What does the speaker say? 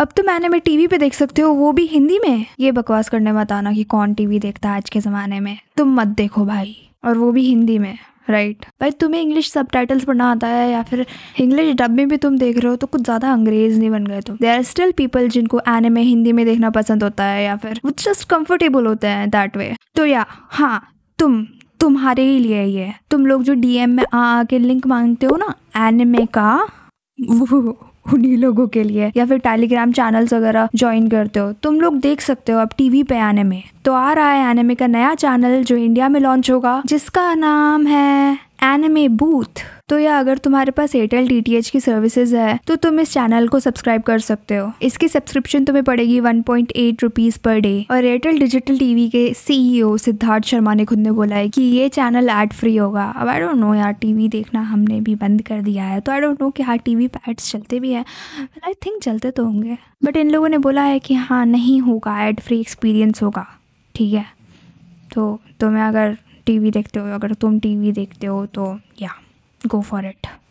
अब तो मैंने में टीवी पे देख सकते हो वो भी हिंदी में ये बकवास करने मत आना कि कौन टीवी देखता है आज के ज़माने में तुम मत देखो भाई और वो भी हिंदी में राइट right. भाई तुम्हें इंग्लिश सब पढ़ना आता है या फिर इंग्लिश डब में भी तुम देख रहे हो तो कुछ ज़्यादा अंग्रेज नहीं बन गए तुम दे आर स्टिल पीपल जिनको एने में हिंदी में देखना पसंद होता है या फिर वो जस्ट कंफर्टेबल होते हैं दैट वे तो या हाँ तुम तुम्हारे ही लिए ये तुम लोग जो डीएम में आके लिंक मांगते हो ना एनिमे का वो उन्हीं लोगों के लिए या फिर टेलीग्राम चैनल्स वगैरह ज्वाइन करते हो तुम लोग देख सकते हो अब टीवी पे आने में तो आ रहा है एनेमे का नया चैनल जो इंडिया में लॉन्च होगा जिसका नाम है एनेमे बूथ तो या अगर तुम्हारे पास एयरटेल डी की सर्विसेज है तो तुम इस चैनल को सब्सक्राइब कर सकते हो इसकी सब्सक्रिप्शन तुम्हें पड़ेगी one point eight rupees per day और एयरटेल डिजिटल टीवी के सीईओ e सिद्धार्थ शर्मा ने खुद ने बोला है कि ये चैनल एड फ्री होगा अब आई डोंट नो यार टीवी देखना हमने भी बंद कर दिया है तो आई डोंट नो कि हाँ टीवी पे एड्स चलते भी हैं आई थिंक चलते तो होंगे बट इन लोगों ने बोला है कि हाँ नहीं होगा एड फ्री एक्सपीरियंस होगा ठीक है तो तुम्हें अगर टीवी देखते हो अगर तुम टीवी देखते हो तो या go for it